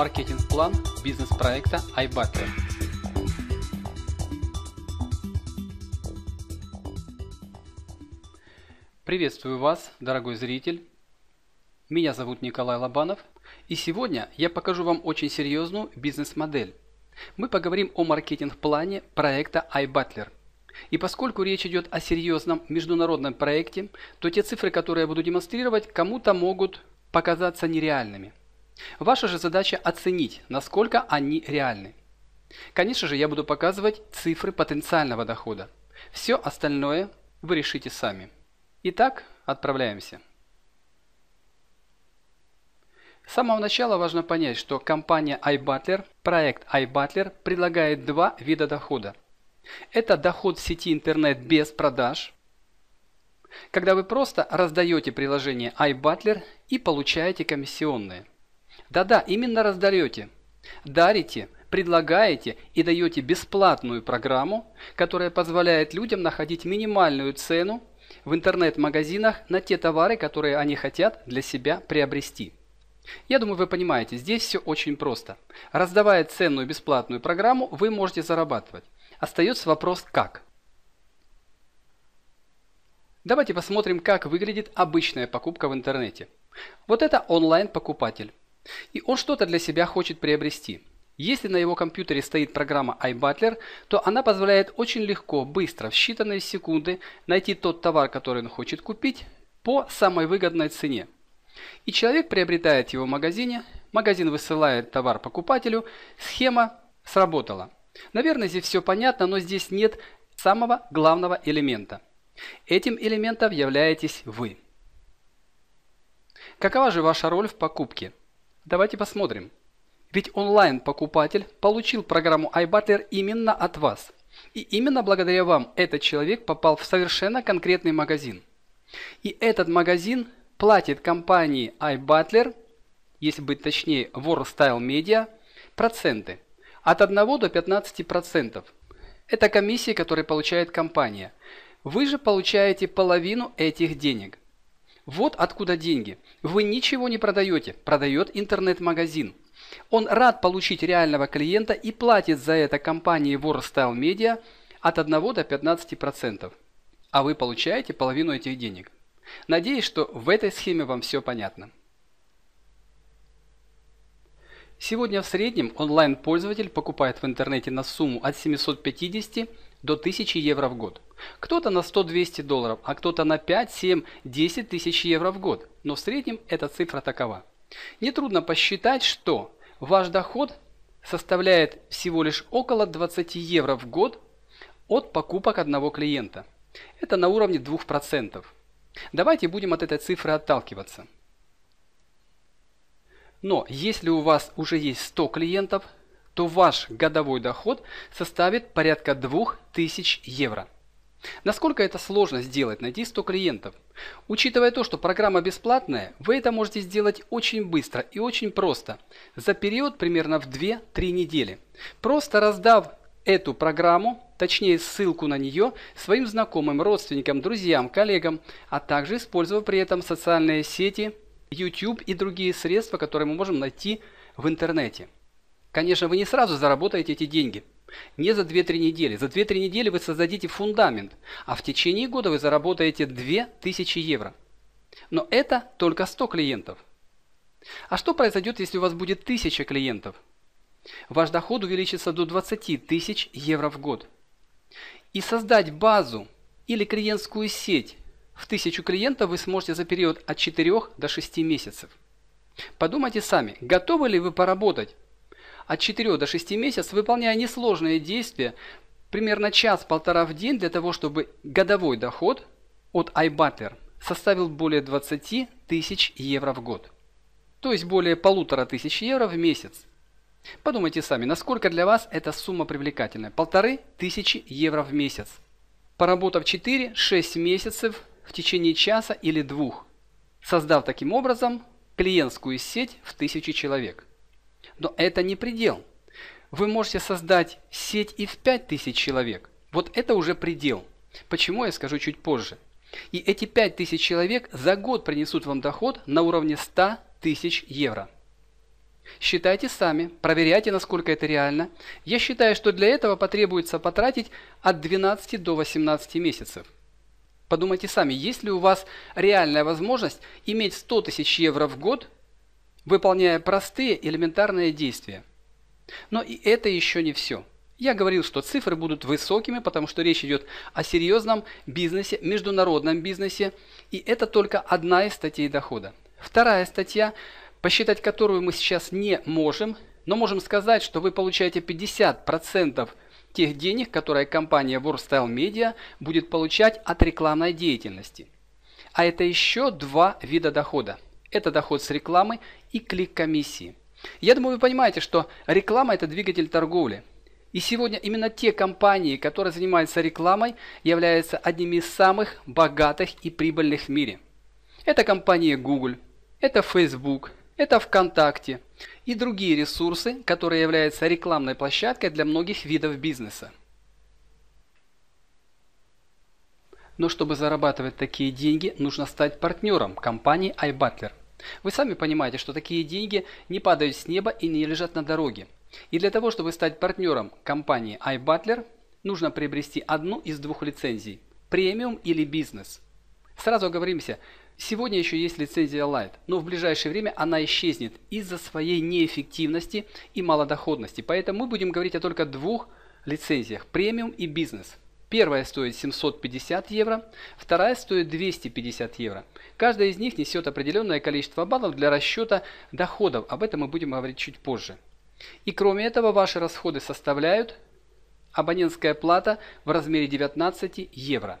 Маркетинг-план бизнес-проекта iButter. Приветствую вас, дорогой зритель. Меня зовут Николай Лобанов. И сегодня я покажу вам очень серьезную бизнес-модель. Мы поговорим о маркетинг-плане проекта iButler. И поскольку речь идет о серьезном международном проекте, то те цифры, которые я буду демонстрировать, кому-то могут показаться нереальными – Ваша же задача оценить, насколько они реальны. Конечно же, я буду показывать цифры потенциального дохода. Все остальное вы решите сами. Итак, отправляемся. С самого начала важно понять, что компания iButler, проект iButler предлагает два вида дохода. Это доход в сети интернет без продаж, когда вы просто раздаете приложение iButler и получаете комиссионные. Да-да, именно раздарете. Дарите, предлагаете и даете бесплатную программу, которая позволяет людям находить минимальную цену в интернет-магазинах на те товары, которые они хотят для себя приобрести. Я думаю, вы понимаете, здесь все очень просто. Раздавая ценную бесплатную программу, вы можете зарабатывать. Остается вопрос «как?». Давайте посмотрим, как выглядит обычная покупка в интернете. Вот это онлайн-покупатель. И он что-то для себя хочет приобрести. Если на его компьютере стоит программа iButler, то она позволяет очень легко, быстро, в считанные секунды найти тот товар, который он хочет купить, по самой выгодной цене. И человек приобретает его в магазине, магазин высылает товар покупателю, схема сработала. Наверное, здесь все понятно, но здесь нет самого главного элемента. Этим элементом являетесь вы. Какова же ваша роль в покупке? Давайте посмотрим. Ведь онлайн-покупатель получил программу iButler именно от вас. И именно благодаря вам этот человек попал в совершенно конкретный магазин. И этот магазин платит компании iButler, если быть точнее WorldStyle Media, проценты от 1 до 15%. Это комиссии, которые получает компания. Вы же получаете половину этих денег. Вот откуда деньги. Вы ничего не продаете, продает интернет-магазин. Он рад получить реального клиента и платит за это компании Warstyle Media от 1 до 15%. А вы получаете половину этих денег. Надеюсь, что в этой схеме вам все понятно. Сегодня в среднем онлайн-пользователь покупает в интернете на сумму от 750 до 1000 евро в год – кто-то на 100-200 долларов, а кто-то на 5, 7, 10 тысяч евро в год. Но в среднем эта цифра такова. Нетрудно посчитать, что ваш доход составляет всего лишь около 20 евро в год от покупок одного клиента. Это на уровне 2%. Давайте будем от этой цифры отталкиваться. Но если у вас уже есть 100 клиентов, то ваш годовой доход составит порядка 2000 евро. Насколько это сложно сделать, найти 100 клиентов? Учитывая то, что программа бесплатная, вы это можете сделать очень быстро и очень просто, за период примерно в 2-3 недели. Просто раздав эту программу, точнее ссылку на нее, своим знакомым, родственникам, друзьям, коллегам, а также используя при этом социальные сети, YouTube и другие средства, которые мы можем найти в интернете. Конечно, вы не сразу заработаете эти деньги – не за 2-3 недели. За 2-3 недели вы создадите фундамент, а в течение года вы заработаете 2000 евро. Но это только 100 клиентов. А что произойдет, если у вас будет 1000 клиентов? Ваш доход увеличится до 20 тысяч евро в год. И создать базу или клиентскую сеть в 1000 клиентов вы сможете за период от 4 до 6 месяцев. Подумайте сами, готовы ли вы поработать от 4 до 6 месяцев, выполняя несложные действия, примерно час-полтора в день для того, чтобы годовой доход от iButler составил более 20 тысяч евро в год. То есть более полутора тысяч евро в месяц. Подумайте сами, насколько для вас эта сумма привлекательная. Полторы тысячи евро в месяц. Поработав 4-6 месяцев в течение часа или двух, создав таким образом клиентскую сеть в тысячи человек. Но это не предел. Вы можете создать сеть и в 5000 человек. Вот это уже предел. Почему я скажу чуть позже. И эти 5000 человек за год принесут вам доход на уровне 100 тысяч евро. Считайте сами, проверяйте, насколько это реально. Я считаю, что для этого потребуется потратить от 12 до 18 месяцев. Подумайте сами, есть ли у вас реальная возможность иметь 100 тысяч евро в год выполняя простые элементарные действия. Но и это еще не все. Я говорил, что цифры будут высокими, потому что речь идет о серьезном бизнесе, международном бизнесе, и это только одна из статей дохода. Вторая статья, посчитать которую мы сейчас не можем, но можем сказать, что вы получаете 50% тех денег, которые компания WorldStyle Media будет получать от рекламной деятельности. А это еще два вида дохода – это доход с рекламы и клик комиссии. Я думаю, вы понимаете, что реклама – это двигатель торговли. И сегодня именно те компании, которые занимаются рекламой, являются одними из самых богатых и прибыльных в мире. Это компания Google, это Facebook, это ВКонтакте и другие ресурсы, которые являются рекламной площадкой для многих видов бизнеса. Но чтобы зарабатывать такие деньги, нужно стать партнером компании iButler. Вы сами понимаете, что такие деньги не падают с неба и не лежат на дороге. И для того, чтобы стать партнером компании iButler, нужно приобрести одну из двух лицензий – премиум или бизнес. Сразу оговоримся, сегодня еще есть лицензия Light, но в ближайшее время она исчезнет из-за своей неэффективности и малодоходности. Поэтому мы будем говорить о только двух лицензиях – премиум и бизнес – Первая стоит 750 евро, вторая стоит 250 евро. Каждая из них несет определенное количество баллов для расчета доходов. Об этом мы будем говорить чуть позже. И кроме этого ваши расходы составляют абонентская плата в размере 19 евро.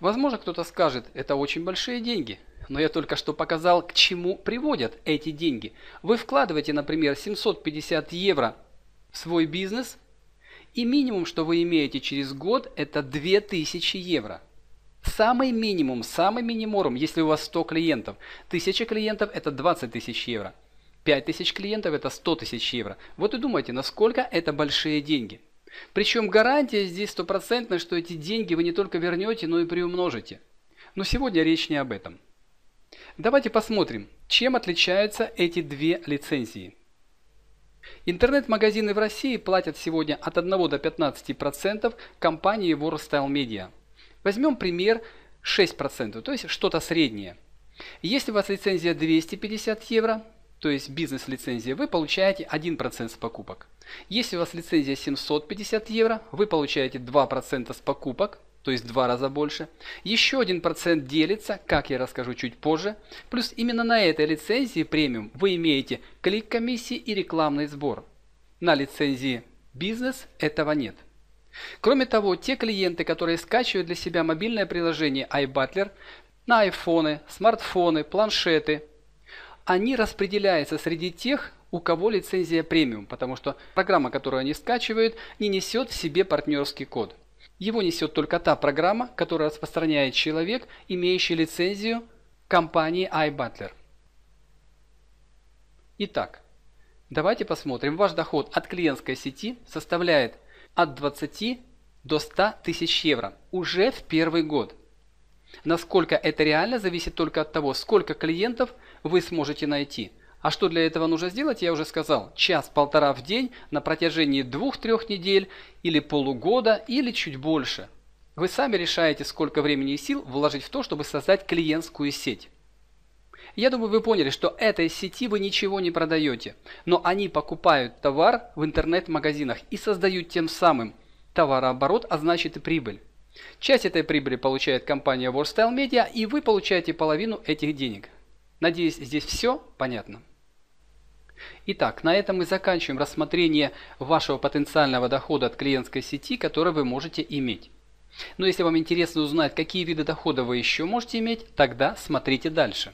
Возможно, кто-то скажет, это очень большие деньги. Но я только что показал, к чему приводят эти деньги. Вы вкладываете, например, 750 евро в свой бизнес – и минимум, что вы имеете через год, это 2000 евро. Самый минимум, самый миниморум, если у вас 100 клиентов. 1000 клиентов – это 20 тысяч евро. 5000 клиентов – это 100 тысяч евро. Вот и думайте, насколько это большие деньги. Причем гарантия здесь стопроцентная, что эти деньги вы не только вернете, но и приумножите. Но сегодня речь не об этом. Давайте посмотрим, чем отличаются эти две лицензии. Интернет-магазины в России платят сегодня от 1 до 15% компании Warstyle Media. Возьмем пример 6%, то есть что-то среднее. Если у вас лицензия 250 евро, то есть бизнес-лицензия, вы получаете 1% с покупок. Если у вас лицензия 750 евро, вы получаете 2% с покупок то есть в два раза больше. Еще один процент делится, как я расскажу чуть позже. Плюс именно на этой лицензии премиум вы имеете клик комиссии и рекламный сбор. На лицензии бизнес этого нет. Кроме того, те клиенты, которые скачивают для себя мобильное приложение iButler на айфоны, смартфоны, планшеты, они распределяются среди тех, у кого лицензия премиум, потому что программа, которую они скачивают, не несет в себе партнерский код. Его несет только та программа, которую распространяет человек, имеющий лицензию компании iButler. Итак, давайте посмотрим. Ваш доход от клиентской сети составляет от 20 до 100 тысяч евро уже в первый год. Насколько это реально, зависит только от того, сколько клиентов вы сможете найти – а что для этого нужно сделать, я уже сказал. Час-полтора в день на протяжении двух-трех недель или полугода или чуть больше. Вы сами решаете, сколько времени и сил вложить в то, чтобы создать клиентскую сеть. Я думаю, вы поняли, что этой сети вы ничего не продаете, но они покупают товар в интернет-магазинах и создают тем самым товарооборот, а значит и прибыль. Часть этой прибыли получает компания WorldStyle Media, и вы получаете половину этих денег. Надеюсь, здесь все понятно? Итак, на этом мы заканчиваем рассмотрение вашего потенциального дохода от клиентской сети, который вы можете иметь. Но если вам интересно узнать, какие виды дохода вы еще можете иметь, тогда смотрите дальше.